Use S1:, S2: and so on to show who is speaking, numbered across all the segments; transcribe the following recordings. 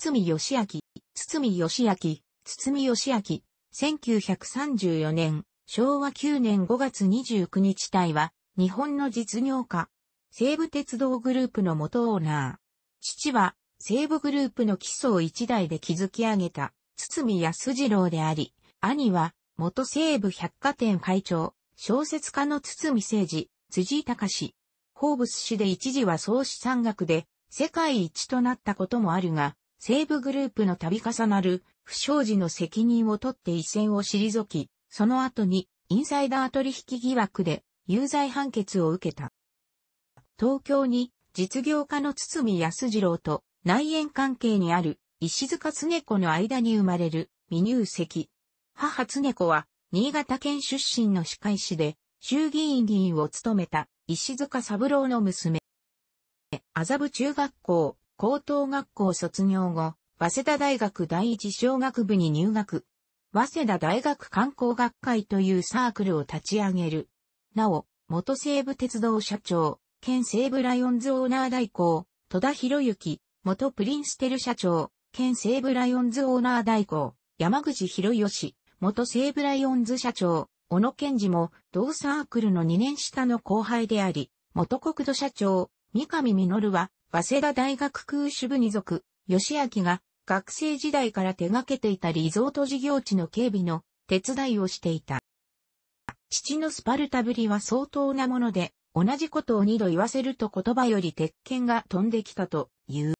S1: 堤義明、堤義明、堤義明、1934年、昭和9年5月29日隊は、日本の実業家、西武鉄道グループの元オーナー。父は、西武グループの基礎を一代で築き上げた、堤康二郎であり、兄は、元西武百貨店会長、小説家の堤誠治、辻隆ホーブス氏で一時は総資産額で、世界一となったこともあるが、西部グループの度重なる不祥事の責任を取って一線を退き、その後にインサイダー取引疑惑で有罪判決を受けた。東京に実業家の堤康次郎と内縁関係にある石塚常子の間に生まれる未入籍。母常子は新潟県出身の歯科医師で衆議院議員を務めた石塚三郎の娘。麻布中学校高等学校卒業後、早稲田大学第一小学部に入学。早稲田大学観光学会というサークルを立ち上げる。なお、元西武鉄道社長、兼西武ライオンズオーナー代行、戸田博之、元プリンステル社長、兼西武ライオンズオーナー代行、山口博義、元西武ライオンズ社長、小野健二も同サークルの2年下の後輩であり、元国土社長、三上実は、早稲田大学空手部に属、吉明が、学生時代から手掛けていたリゾート事業地の警備の手伝いをしていた。父のスパルタぶりは相当なもので、同じことを二度言わせると言葉より鉄拳が飛んできたという。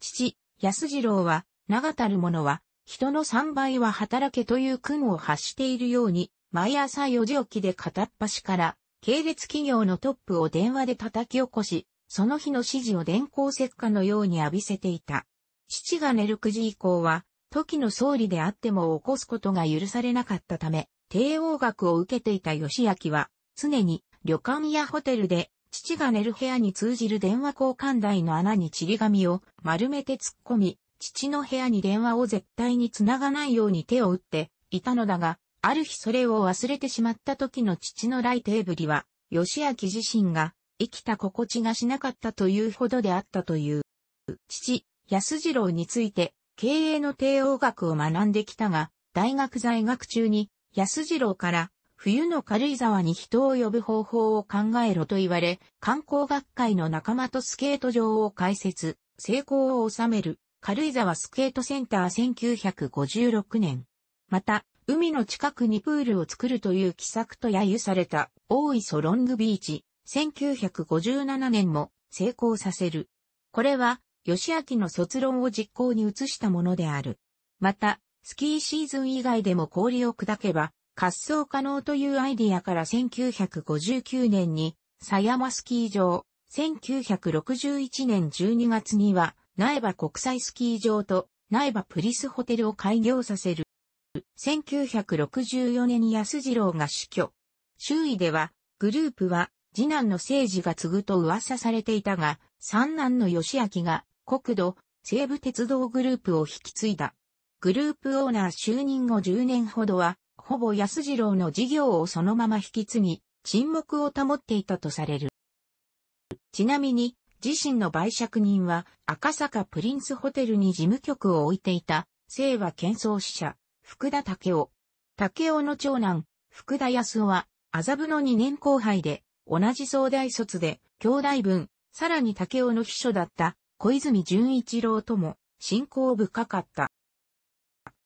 S1: 父、安次郎は、長たる者は、人の三倍は働けという訓を発しているように、毎朝四時起きで片っ端から、系列企業のトップを電話で叩き起こし、その日の指示を電光石火のように浴びせていた。父が寝る9時以降は、時の総理であっても起こすことが許されなかったため、帝王学を受けていた義明は、常に旅館やホテルで、父が寝る部屋に通じる電話交換台の穴にちり紙を丸めて突っ込み、父の部屋に電話を絶対に繋がないように手を打っていたのだが、ある日それを忘れてしまった時の父の来ーブルは、義明自身が生きた心地がしなかったというほどであったという。父、安次郎について、経営の帝王学を学んできたが、大学在学中に、安次郎から、冬の軽井沢に人を呼ぶ方法を考えろと言われ、観光学会の仲間とスケート場を開設、成功を収める、軽井沢スケートセンター1956年。また、海の近くにプールを作るという奇策と揶揄された、大磯ロングビーチ、1957年も成功させる。これは、吉明の卒論を実行に移したものである。また、スキーシーズン以外でも氷を砕けば、滑走可能というアイディアから1959年に、狭山スキー場、1961年12月には、苗場国際スキー場と苗場プリスホテルを開業させる。1964年に安次郎が死去。周囲では、グループは次男の政治が継ぐと噂されていたが、三男の義明が国土、西武鉄道グループを引き継いだ。グループオーナー就任後10年ほどは、ほぼ安次郎の事業をそのまま引き継ぎ、沈黙を保っていたとされる。ちなみに、自身の売借人は赤坂プリンスホテルに事務局を置いていた、清和建創使者、福田武雄。武雄の長男、福田康夫は、麻布の2年後輩で、同じ総大卒で、兄弟分、さらに竹雄の秘書だった小泉純一郎とも信仰深かった。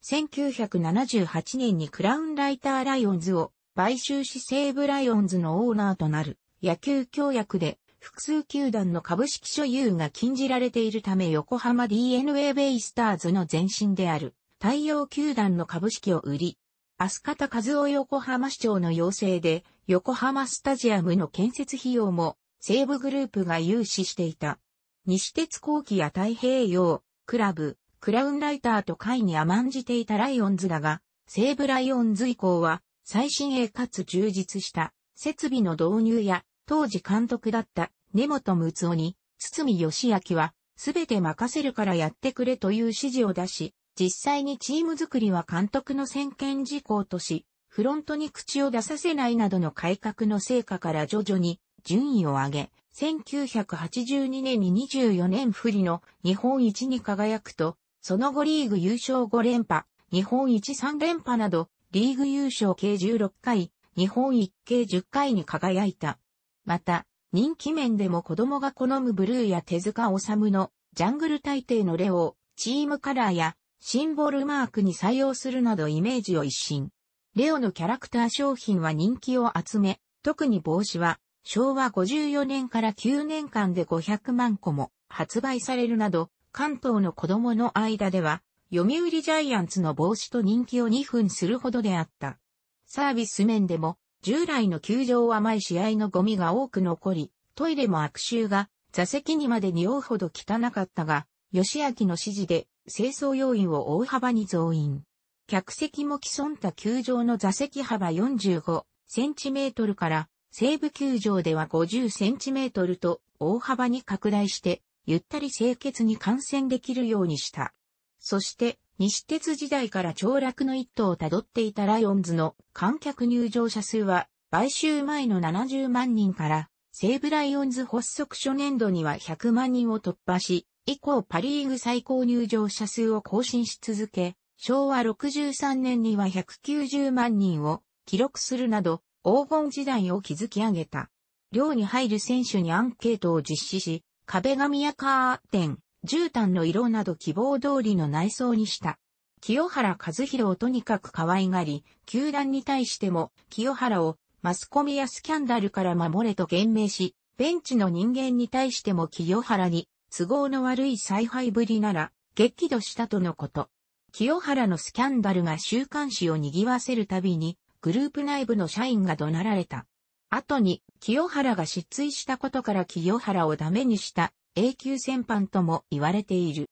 S1: 1978年にクラウンライターライオンズを買収し西武ライオンズのオーナーとなる野球協約で複数球団の株式所有が禁じられているため横浜 DNA ベイスターズの前身である太陽球団の株式を売り、タ方和夫横浜市長の要請で、横浜スタジアムの建設費用も、西武グループが融資していた。西鉄後期や太平洋、クラブ、クラウンライターと会に甘んじていたライオンズだが、西武ライオンズ以降は、最新鋭かつ充実した、設備の導入や、当時監督だった根本睦夫に、堤義明は、すべて任せるからやってくれという指示を出し、実際にチーム作りは監督の先見事項とし、フロントに口を出させないなどの改革の成果から徐々に順位を上げ、1982年に24年不利の日本一に輝くと、その後リーグ優勝5連覇、日本一3連覇など、リーグ優勝計16回、日本一計10回に輝いた。また、人気面でも子供が好むブルーや手塚治虫のジャングル大帝のレオ、チームカラーやシンボルマークに採用するなどイメージを一新。レオのキャラクター商品は人気を集め、特に帽子は昭和54年から9年間で500万個も発売されるなど、関東の子供の間では、読売ジャイアンツの帽子と人気を2分するほどであった。サービス面でも、従来の球場は毎試合のゴミが多く残り、トイレも悪臭が座席にまで匂うほど汚かったが、吉明の指示で清掃要員を大幅に増員。客席も既存他球場の座席幅45センチメートルから西部球場では50センチメートルと大幅に拡大してゆったり清潔に観戦できるようにした。そして西鉄時代から凋落の一途をたどっていたライオンズの観客入場者数は買収前の70万人から西部ライオンズ発足初年度には100万人を突破し、以降パリーグ最高入場者数を更新し続け、昭和63年には190万人を記録するなど、黄金時代を築き上げた。寮に入る選手にアンケートを実施し、壁紙やカーテン、絨毯の色など希望通りの内装にした。清原和弘をとにかく可愛がり、球団に対しても清原をマスコミやスキャンダルから守れと言命し、ベンチの人間に対しても清原に都合の悪い采配ぶりなら、激怒したとのこと。清原のスキャンダルが週刊誌を賑わせるたびに、グループ内部の社員が怒鳴られた。後に、清原が失墜したことから清原をダメにした永久戦犯とも言われている。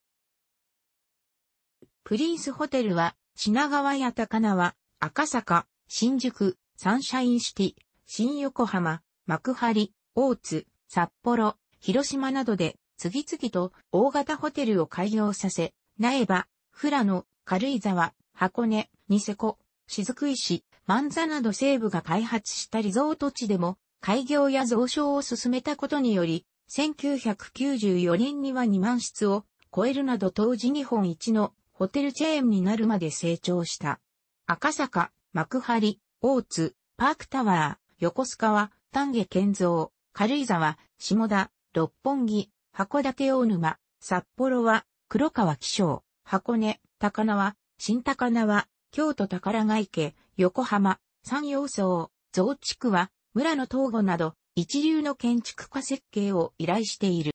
S1: プリンスホテルは、品川や高輪、赤坂、新宿、サンシャインシティ、新横浜、幕張、大津、札幌、広島などで次々と大型ホテルを開業させ、苗場、富良野、軽井沢、箱根、ニセコ、雫石、万座など西部が開発したリゾート地でも開業や増床を進めたことにより、1994年には2万室を超えるなど当時日本一のホテルチェーンになるまで成長した。赤坂、幕張、大津、パークタワー、横須賀は丹下健造、軽井沢、下田、六本木、函館大沼、札幌は、黒川紀章、箱根、高輪、新高輪、京都宝ヶ池、横浜、山陽荘、増築は、村の東郷など、一流の建築家設計を依頼している。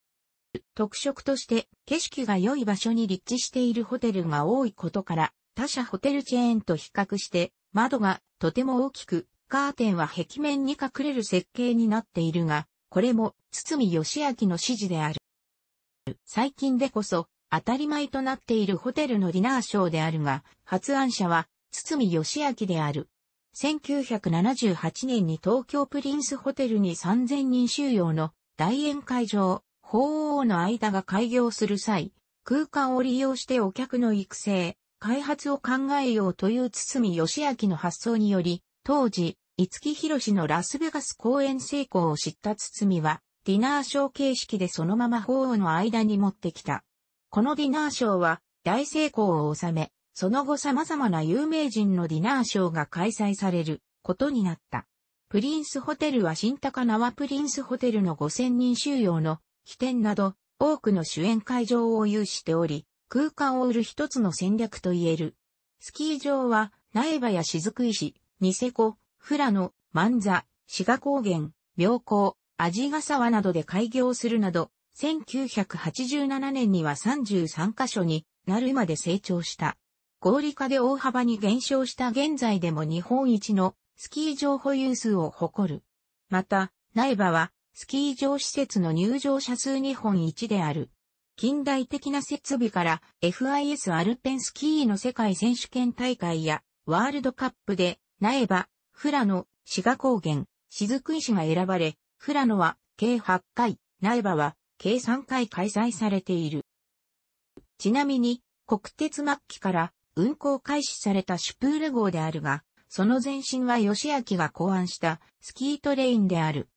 S1: 特色として、景色が良い場所に立地しているホテルが多いことから、他社ホテルチェーンと比較して、窓がとても大きく、カーテンは壁面に隠れる設計になっているが、これも、堤義明の指示である。最近でこそ、当たり前となっているホテルのディナーショーであるが、発案者は、堤義明である。1978年に東京プリンスホテルに3000人収容の大宴会場、法王の間が開業する際、空間を利用してお客の育成、開発を考えようという堤義明の発想により、当時、五木博士のラスベガス公演成功を知った堤は、ディナーショー形式でそのまま鳳凰の間に持ってきた。このディナーショーは大成功を収め、その後様々な有名人のディナーショーが開催されることになった。プリンスホテルは新高輪プリンスホテルの5000人収容の起点など多くの主演会場を有しており、空間を売る一つの戦略と言える。スキー場は苗場や雫石、ニセコ、ラノ、マ万座、志賀高原、妙高、味ヶ沢などで開業するなど、1987年には33カ所になるまで成長した。合理化で大幅に減少した現在でも日本一のスキー場保有数を誇る。また、苗場はスキー場施設の入場者数日本一である。近代的な設備から FIS アルペンスキーの世界選手権大会やワールドカップで苗場、富良野、志賀高原、雫石が選ばれ、富良野は計8回、苗場は計3回開催されている。ちなみに、国鉄末期から運行開始されたシュプール号であるが、その前身は吉明が考案したスキートレインである。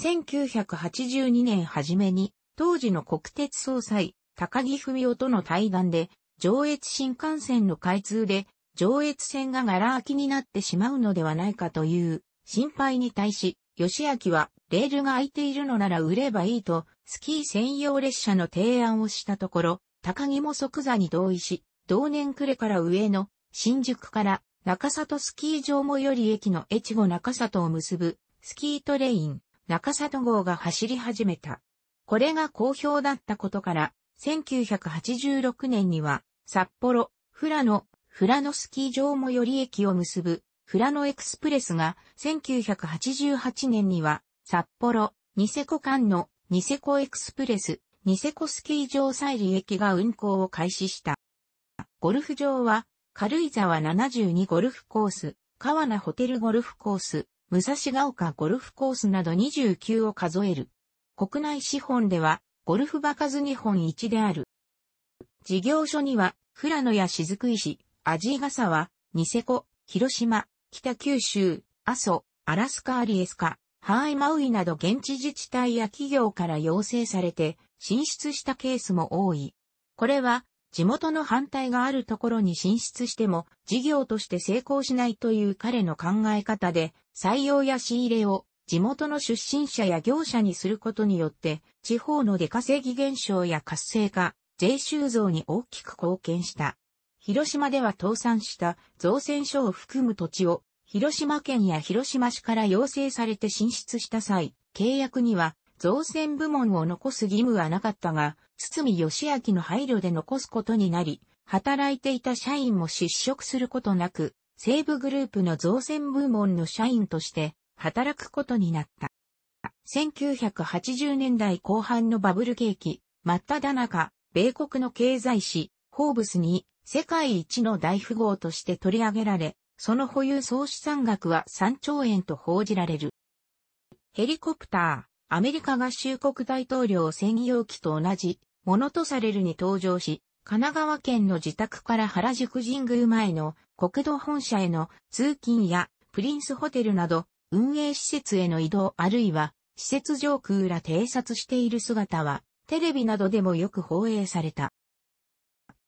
S1: 1982年初めに、当時の国鉄総裁、高木文夫との対談で、上越新幹線の開通で、上越線が柄空きになってしまうのではないかという心配に対し、吉明は、レールが空いているのなら売ればいいと、スキー専用列車の提案をしたところ、高木も即座に同意し、同年暮れから上野、新宿から中里スキー場もより駅の越後中里を結ぶスキートレイン中里号が走り始めた。これが好評だったことから、1986年には札幌、富良野、富良野スキー場もより駅を結ぶフラノエクスプレスが1988年には札幌、ニセコ間のニセコエクスプレス、ニセコスキー場再利益が運行を開始した。ゴルフ場は軽井沢72ゴルフコース、川名ホテルゴルフコース、武蔵ヶ丘ゴルフコースなど29を数える。国内資本ではゴルフ場数日本一である。事業所には、富良野や雫石、アジガサワ、ニセコ、広島、北九州、阿蘇、アラスカアリエスカ、ハーイマウイなど現地自治体や企業から要請されて進出したケースも多い。これは地元の反対があるところに進出しても事業として成功しないという彼の考え方で採用や仕入れを地元の出身者や業者にすることによって地方の出稼ぎ減少や活性化、税収増に大きく貢献した。広島では倒産した造船所を含む土地を広島県や広島市から要請されて進出した際、契約には造船部門を残す義務はなかったが、堤義明の配慮で残すことになり、働いていた社員も失職することなく、西部グループの造船部門の社員として働くことになった。1980年代後半のバブル景気、真っ只中、米国の経済誌、ホーブスに世界一の大富豪として取り上げられ、その保有総資産額は3兆円と報じられる。ヘリコプター、アメリカ合衆国大統領専用機と同じものとされるに登場し、神奈川県の自宅から原宿神宮前の国土本社への通勤やプリンスホテルなど運営施設への移動あるいは施設上空ら偵察している姿はテレビなどでもよく放映された。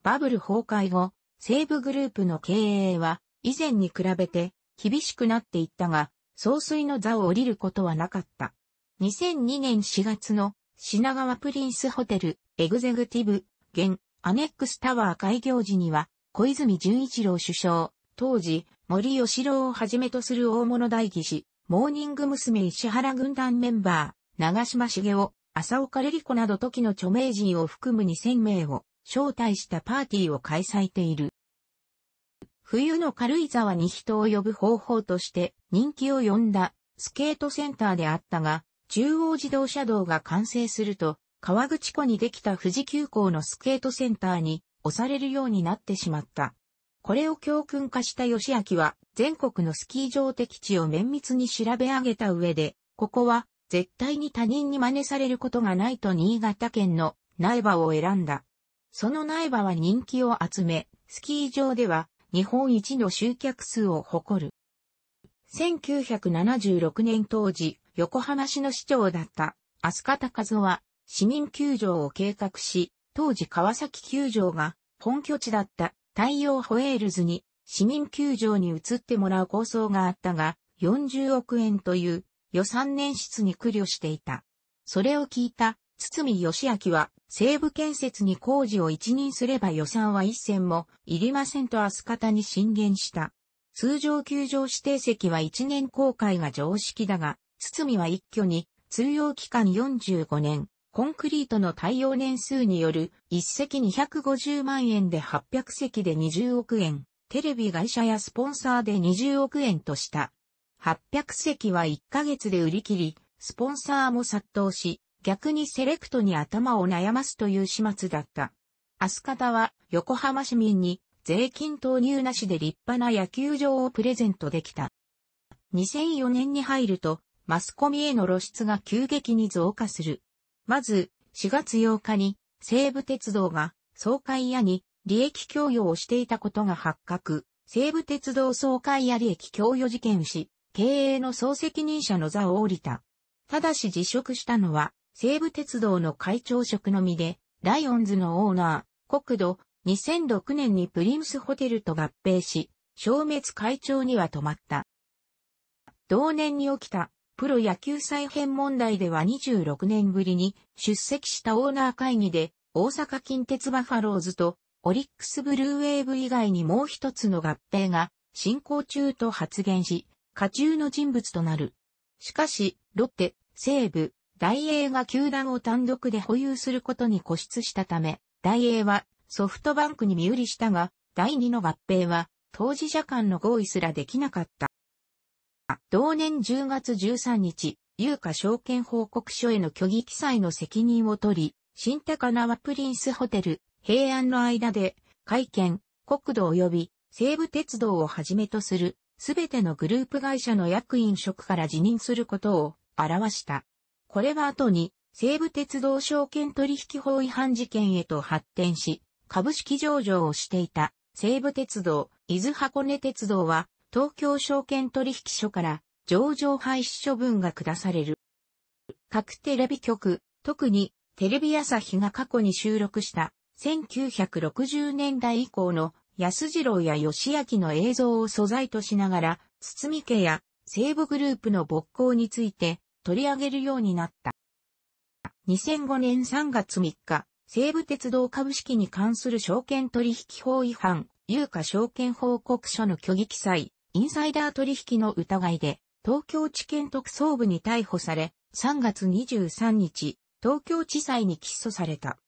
S1: バブル崩壊後、西部グループの経営は以前に比べて厳しくなっていったが、総帥の座を降りることはなかった。2002年4月の品川プリンスホテルエグゼグティブ現アネックスタワー開業時には小泉純一郎首相、当時森吉郎をはじめとする大物大義士、モーニング娘。石原軍団メンバー、長島茂雄、浅岡レリ子など時の著名人を含む2000名を招待したパーティーを開催している。冬の軽井沢に人を呼ぶ方法として人気を呼んだスケートセンターであったが、中央自動車道が完成すると、川口湖にできた富士急行のスケートセンターに押されるようになってしまった。これを教訓化した吉明は、全国のスキー場的地を綿密に調べ上げた上で、ここは絶対に他人に真似されることがないと新潟県の苗場を選んだ。その苗場は人気を集め、スキー場では日本一の集客数を誇る。1976年当時、横浜市の市長だったカタカ夫は市民球場を計画し、当時川崎球場が本拠地だった太陽ホエールズに市民球場に移ってもらう構想があったが、40億円という予算年出に苦慮していた。それを聞いた堤義明は、西部建設に工事を一任すれば予算は一銭もいりませんと明日方に進言した。通常球場指定席は一年公開が常識だが、堤は一挙に、通用期間45年、コンクリートの耐用年数による一席250万円で800席で20億円、テレビ会社やスポンサーで20億円とした。800席は1ヶ月で売り切り、スポンサーも殺到し、逆にセレクトに頭を悩ますという始末だった。アスカは横浜市民に税金投入なしで立派な野球場をプレゼントできた。2004年に入るとマスコミへの露出が急激に増加する。まず4月8日に西武鉄道が総会屋に利益供与をしていたことが発覚。西武鉄道総会屋利益供与事件し、経営の総責任者の座を降りた。ただし辞職したのは、西武鉄道の会長職のみで、ライオンズのオーナー、国土、2006年にプリムスホテルと合併し、消滅会長には止まった。同年に起きたプロ野球再編問題では26年ぶりに出席したオーナー会議で、大阪近鉄バファローズとオリックスブルーウェーブ以外にもう一つの合併が進行中と発言し、下中の人物となる。しかし、ロッテ、西武、大英が球団を単独で保有することに固執したため、大英はソフトバンクに身売りしたが、第二の合併は当事者間の合意すらできなかった。同年10月13日、有価証券報告書への虚偽記載の責任を取り、新高輪プリンスホテル、平安の間で、会見、国土及び西武鉄道をはじめとする、すべてのグループ会社の役員職から辞任することを表した。これは後に西武鉄道証券取引法違反事件へと発展し、株式上場をしていた西武鉄道、伊豆箱根鉄道は東京証券取引所から上場廃止処分が下される。各テレビ局、特にテレビ朝日が過去に収録した1960年代以降の安次郎や吉明の映像を素材としながら、堤家や西武グループの勃興について取り上げるようになった。2005年3月3日、西武鉄道株式に関する証券取引法違反、有価証券報告書の虚偽記載、インサイダー取引の疑いで、東京地検特捜部に逮捕され、3月23日、東京地裁に起訴された。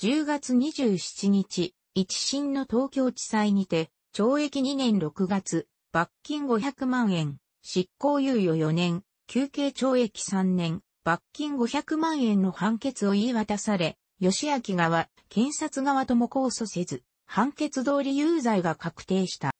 S1: 10月27日、一審の東京地裁にて、懲役2年6月、罰金500万円、執行猶予4年、休憩懲役3年、罰金500万円の判決を言い渡され、吉明側、検察側とも控訴せず、判決通り有罪が確定した。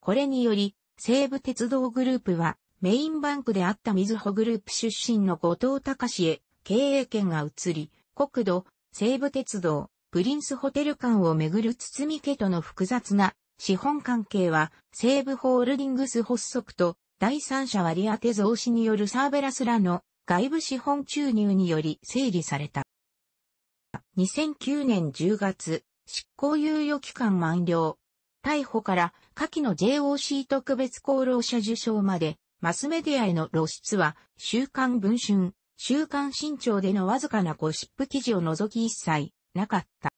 S1: これにより、西武鉄道グループは、メインバンクであったみずほグループ出身の後藤隆へ、経営権が移り、国土、西武鉄道、プリンスホテル間をめぐる堤家との複雑な資本関係は西武ホールディングス発足と第三者割当増資によるサーベラスらの外部資本注入により整理された。2009年10月、執行猶予期間満了。逮捕から下記の JOC 特別功労者受賞まで、マスメディアへの露出は、週刊文春、週刊新潮でのわずかなゴシップ記事を除き一切なかった。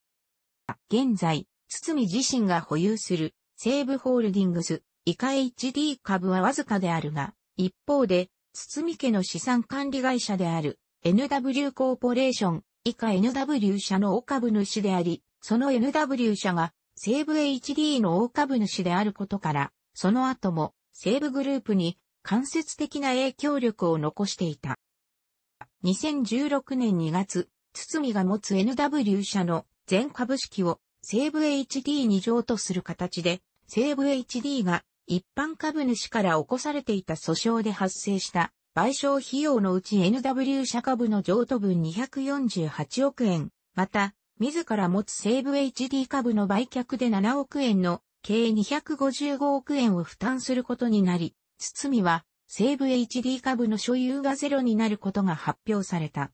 S1: 現在、堤自身が保有する西武ホールディングス以下 HD 株はわずかであるが、一方で、堤家の資産管理会社である NW コーポレーション以下 NW 社の大株主であり、その NW 社が西武 HD の大株主であることから、その後も西武グループに間接的な影響力を残していた。2016年2月、堤が持つ NW 社の全株式を西武 HD に譲渡する形で、西武 HD が一般株主から起こされていた訴訟で発生した賠償費用のうち NW 社株の譲渡分248億円、また、自ら持つ西ブ HD 株の売却で7億円の計255億円を負担することになり、堤は西ブ HD 株の所有がゼロになることが発表された。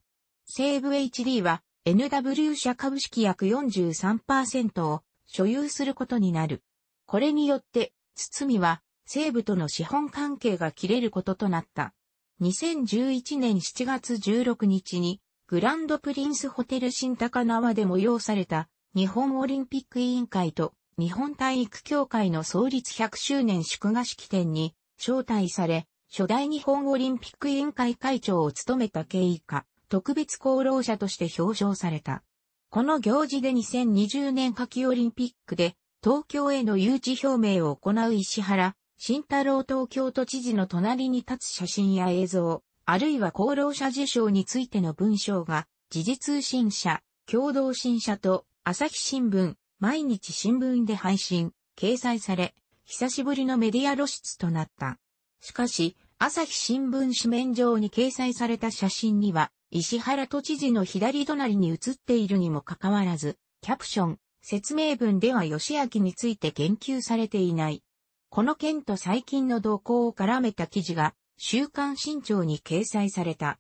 S1: 西ブ HD は NW 社株式約43%を所有することになる。これによって堤は西部との資本関係が切れることとなった。2011年7月16日にグランドプリンスホテル新高輪で催された日本オリンピック委員会と日本体育協会の創立100周年祝賀式典に招待され、初代日本オリンピック委員会会長を務めた経緯か、特別功労者として表彰された。この行事で2020年夏季オリンピックで東京への誘致表明を行う石原、慎太郎東京都知事の隣に立つ写真や映像、あるいは功労者受賞についての文章が、時事通信社、共同新社と、朝日新聞、毎日新聞で配信、掲載され、久しぶりのメディア露出となった。しかし、朝日新聞紙面上に掲載された写真には、石原都知事の左隣に写っているにもかかわらず、キャプション、説明文では義明について言及されていない。この件と最近の動向を絡めた記事が、週刊新潮に掲載された。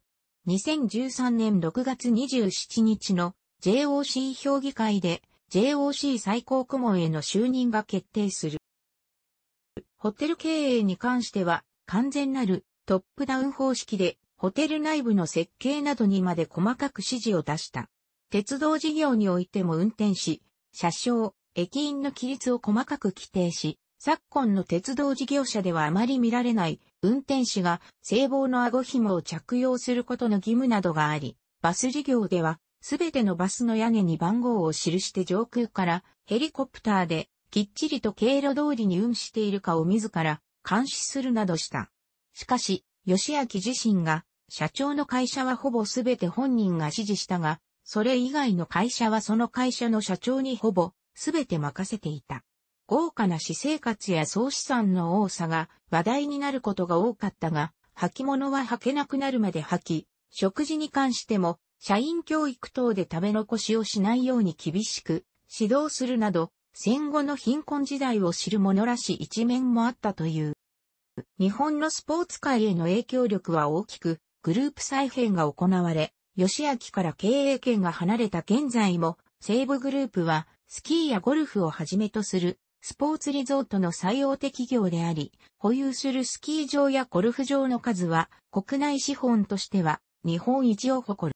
S1: 2013年6月27日の JOC 評議会で JOC 最高顧問への就任が決定する。ホテル経営に関しては完全なるトップダウン方式でホテル内部の設計などにまで細かく指示を出した。鉄道事業においても運転士、車掌、駅員の規律を細かく規定し、昨今の鉄道事業者ではあまり見られない運転士が制帽の顎紐を着用することの義務などがあり、バス事業ではすべてのバスの屋根に番号を記して上空からヘリコプターできっちりと経路通りに運しているかを自ら監視するなどした。しかし、吉明自身が社長の会社はほぼすべて本人が指示したが、それ以外の会社はその会社の社長にほぼ全て任せていた。豪華な私生活や総資産の多さが話題になることが多かったが、履物は履けなくなるまで履き、食事に関しても、社員教育等で食べ残しをしないように厳しく指導するなど、戦後の貧困時代を知る者らしい一面もあったという。日本のスポーツ界への影響力は大きく、グループ再編が行われ、義明から経営権が離れた現在も、西武グループは、スキーやゴルフをはじめとする、スポーツリゾートの最大手企業であり、保有するスキー場やゴルフ場の数は、国内資本としては、日本一を誇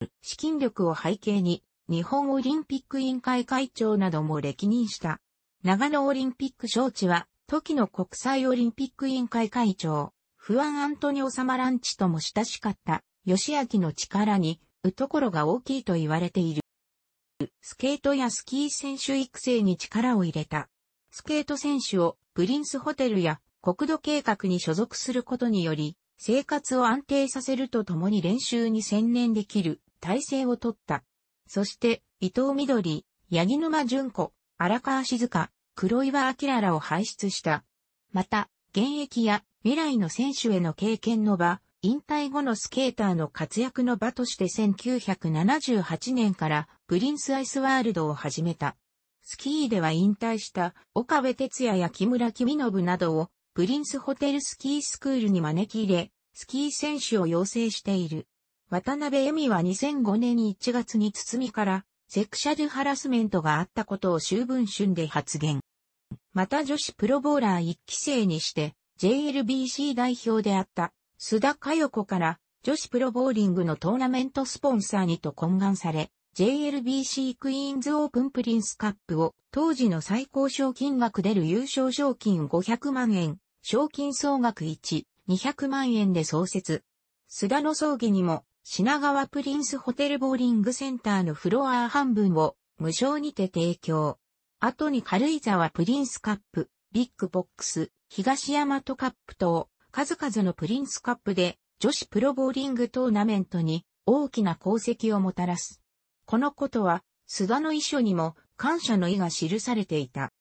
S1: る。資金力を背景に、日本オリンピック委員会会長なども歴任した。長野オリンピック招致は、時の国際オリンピック委員会会長、フアン・アントニオ・サマランチとも親しかった義明の力に、うところが大きいと言われている。スケートやスキー選手育成に力を入れた。スケート選手をプリンスホテルや国土計画に所属することにより、生活を安定させるとともに練習に専念できる体制をとった。そして、伊藤緑、八木沼淳子、荒川静香、黒岩明らを輩出した。また、現役や未来の選手への経験の場、引退後のスケーターの活躍の場として1978年からプリンスアイスワールドを始めた。スキーでは引退した岡部哲也や木村君信などをプリンスホテルスキースクールに招き入れ、スキー選手を養成している。渡辺恵美は2005年1月にみからセクシャルハラスメントがあったことを終文春で発言。また女子プロボーラー1期生にして JLBC 代表であった須田佳代子から女子プロボーリングのトーナメントスポンサーにと懇願され、JLBC クイーンズオープンプリンスカップを当時の最高賞金額出る優勝賞金500万円、賞金総額1、200万円で創設。須田の葬儀にも品川プリンスホテルボーリングセンターのフロア半分を無償にて提供。後に軽井沢プリンスカップ、ビッグボックス、東大和カップ等、数々のプリンスカップで女子プロボーリングトーナメントに大きな功績をもたらす。このことは、須田の遺書にも感謝の意が記されていた。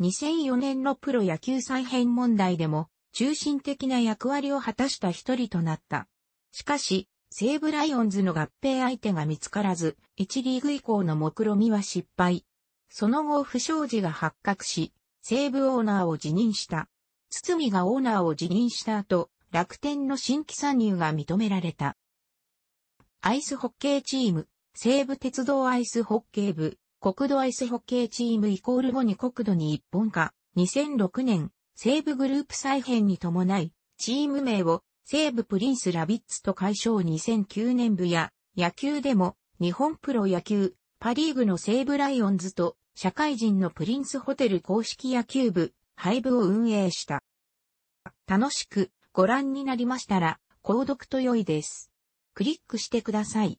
S1: 2004年のプロ野球再編問題でも中心的な役割を果たした一人となった。しかし、西武ライオンズの合併相手が見つからず、一リーグ以降の目論見は失敗。その後不祥事が発覚し、西武オーナーを辞任した。堤がオーナーを辞任した後、楽天の新規参入が認められた。アイスホッケーチーム、西武鉄道アイスホッケー部、国土アイスホッケーチームイコール後に国土に一本化、2006年、西武グループ再編に伴い、チーム名を西武プリンスラビッツと解消2009年部や、野球でも日本プロ野球、パリーグの西武ライオンズと社会人のプリンスホテル公式野球部、イブを運営した。楽しくご覧になりましたら、購読と良いです。クリックしてください。